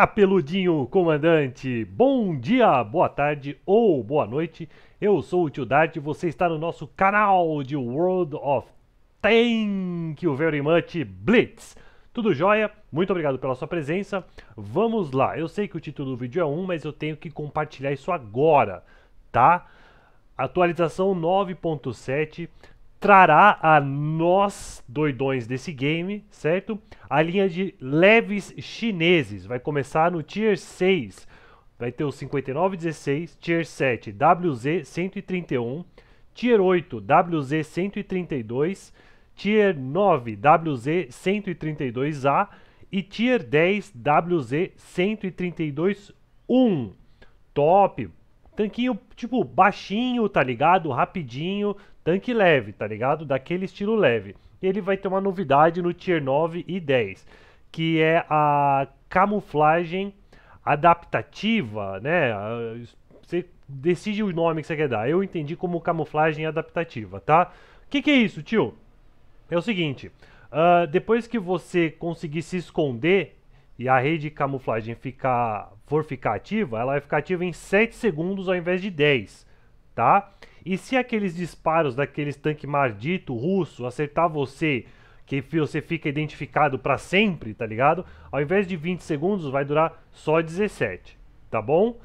Olá, peludinho comandante! Bom dia, boa tarde ou boa noite. Eu sou o Tio Dart e você está no nosso canal de World of Thank You Very Much Blitz. Tudo jóia? Muito obrigado pela sua presença. Vamos lá. Eu sei que o título do vídeo é um, mas eu tenho que compartilhar isso agora, tá? Atualização 9.7 trará a nós, doidões desse game, certo? A linha de leves chineses vai começar no Tier 6. Vai ter o 5916, Tier 7 WZ131, Tier 8 WZ132, Tier 9 WZ132A e Tier 10 WZ132-1. Top! Tanquinho, tipo, baixinho, tá ligado? Rapidinho, tanque leve, tá ligado? Daquele estilo leve. Ele vai ter uma novidade no Tier 9 e 10, que é a camuflagem adaptativa, né? Você decide o nome que você quer dar. Eu entendi como camuflagem adaptativa, tá? O que, que, é isso, tio? É o seguinte: uh, depois que você conseguir se esconder e a rede de camuflagem ficar for ficar ativa, ela vai ficar ativa em 7 segundos ao invés de 10, tá? E se aqueles disparos daqueles tanque maldito russo acertar você, que você fica identificado para sempre, tá ligado? Ao invés de 20 segundos, vai durar só 17, tá bom?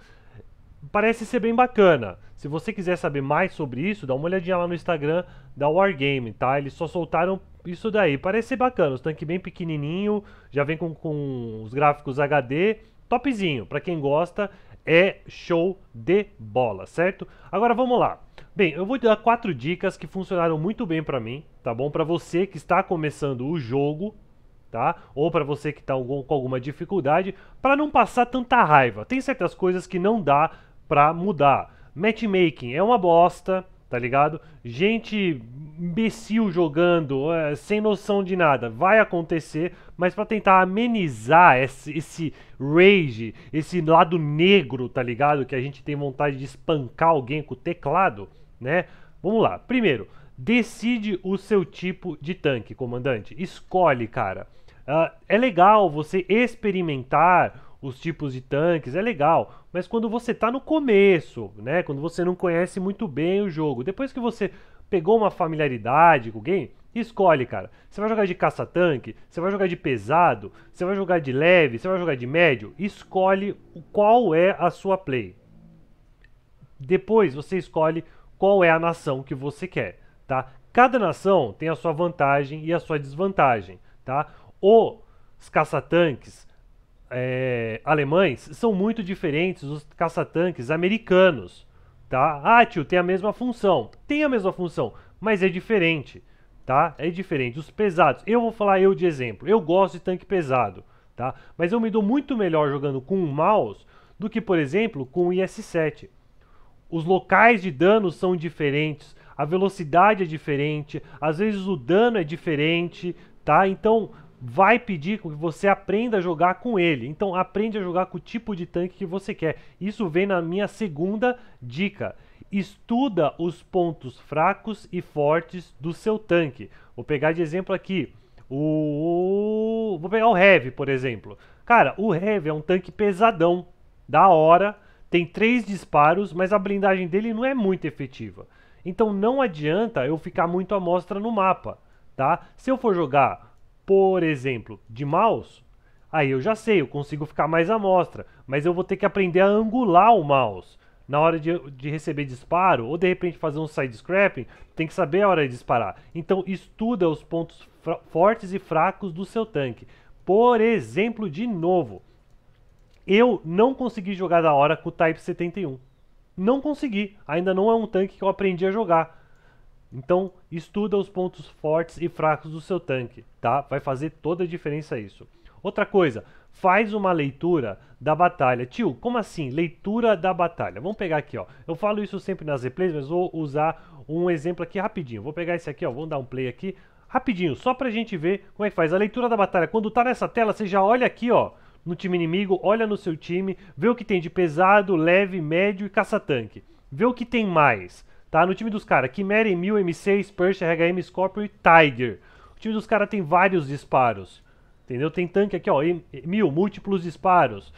Parece ser bem bacana. Se você quiser saber mais sobre isso, dá uma olhadinha lá no Instagram da Wargame, tá? Eles só soltaram isso daí. Parece ser bacana, os tanques bem pequenininho, já vem com, com os gráficos HD topzinho. Para quem gosta, é show de bola, certo? Agora vamos lá. Bem, eu vou te dar quatro dicas que funcionaram muito bem para mim, tá bom? Para você que está começando o jogo, tá? Ou para você que está com alguma dificuldade, para não passar tanta raiva. Tem certas coisas que não dá para mudar. Matchmaking é uma bosta, tá ligado? Gente imbecil jogando, é, sem noção de nada. Vai acontecer, mas para tentar amenizar esse, esse, rage, esse lado negro, tá ligado? Que a gente tem vontade de espancar alguém com o teclado, né? Vamos lá. Primeiro, decide o seu tipo de tanque, comandante. Escolhe, cara. Uh, é legal você experimentar os tipos de tanques, é legal. Mas quando você está no começo, né? Quando você não conhece muito bem o jogo, depois que você pegou uma familiaridade com o game, escolhe, cara. Você vai jogar de caça-tanque, você vai jogar de pesado, você vai jogar de leve, você vai jogar de médio. Escolhe qual é a sua play. Depois você escolhe qual é a nação que você quer, tá? Cada nação tem a sua vantagem e a sua desvantagem, tá? Os caça-tanques é, alemães são muito diferentes dos caça-tanques americanos, tá? Ah, tio, tem a mesma função. Tem a mesma função, mas é diferente, tá? É diferente. Os pesados, eu vou falar eu de exemplo. Eu gosto de tanque pesado, tá? Mas eu me dou muito melhor jogando com um mouse do que, por exemplo, com o IS-7. Os locais de dano são diferentes, a velocidade é diferente, às vezes o dano é diferente, tá? Então, vai pedir que você aprenda a jogar com ele. Então aprende a jogar com o tipo de tanque que você quer. Isso vem na minha segunda dica. Estuda os pontos fracos e fortes do seu tanque. Vou pegar de exemplo aqui o vou pegar o Heavy, por exemplo. Cara, o Heavy é um tanque pesadão, da hora, tem três disparos, mas a blindagem dele não é muito efetiva. Então não adianta eu ficar muito à mostra no mapa, tá? Se eu for jogar por exemplo, de mouse, aí eu já sei, eu consigo ficar mais à mostra, mas eu vou ter que aprender a angular o mouse. Na hora de, de receber disparo, ou de repente fazer um side scrapping, tem que saber a hora de disparar. Então estuda os pontos fortes e fracos do seu tanque. Por exemplo, de novo, eu não consegui jogar da hora com o Type 71. Não consegui, ainda não é um tanque que eu aprendi a jogar. Então, estuda os pontos fortes e fracos do seu tanque, tá? Vai fazer toda a diferença isso. Outra coisa, faz uma leitura da batalha. Tio, como assim? Leitura da batalha. Vamos pegar aqui, ó. Eu falo isso sempre nas replays, mas vou usar um exemplo aqui rapidinho. Vou pegar esse aqui, ó. Vamos dar um play aqui. Rapidinho, só pra gente ver como é que faz. A leitura da batalha, quando tá nessa tela, você já olha aqui, ó no time inimigo, olha no seu time, vê o que tem de pesado, leve, médio e caça-tanque. Vê o que tem mais. Tá? No time dos caras, Chimera, mil M6, Persia, rhm Scorpion e Tiger. O time dos caras tem vários disparos. Entendeu? Tem tanque aqui, ó. Mil, múltiplos disparos.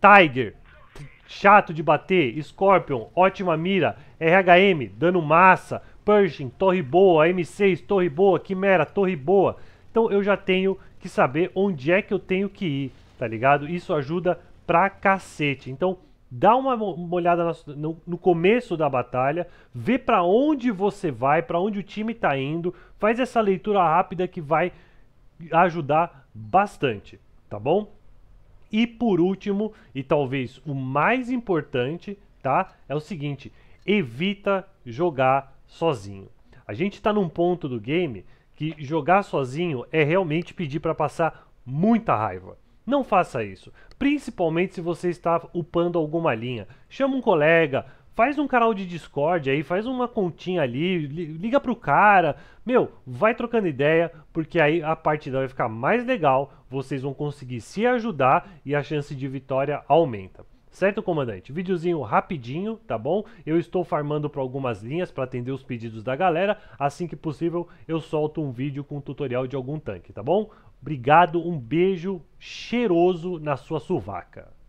Tiger, chato de bater. Scorpion, ótima mira. RHM, dano massa. Pershing, torre boa. M6, torre boa. Quimera, torre boa. Então eu já tenho que saber onde é que eu tenho que ir, tá ligado? Isso ajuda pra cacete. Então dá uma, uma olhada no, no, começo da batalha, vê para onde você vai, para onde o time está indo, faz essa leitura rápida que vai ajudar bastante, tá bom? E por último, e talvez o mais importante, tá? É o seguinte, evita jogar sozinho. A gente está num ponto do game que jogar sozinho é realmente pedir para passar muita raiva. Não faça isso, principalmente se você está upando alguma linha. Chama um colega, faz um canal de Discord aí, faz uma continha ali, liga pro cara. Meu, vai trocando ideia, porque aí a partida vai ficar mais legal, vocês vão conseguir se ajudar e a chance de vitória aumenta. Certo, comandante? Videozinho rapidinho, tá bom? Eu estou farmando para algumas linhas para atender os pedidos da galera. Assim que possível, eu solto um vídeo com um tutorial de algum tanque, tá bom? Obrigado, um beijo cheiroso na sua suvaca.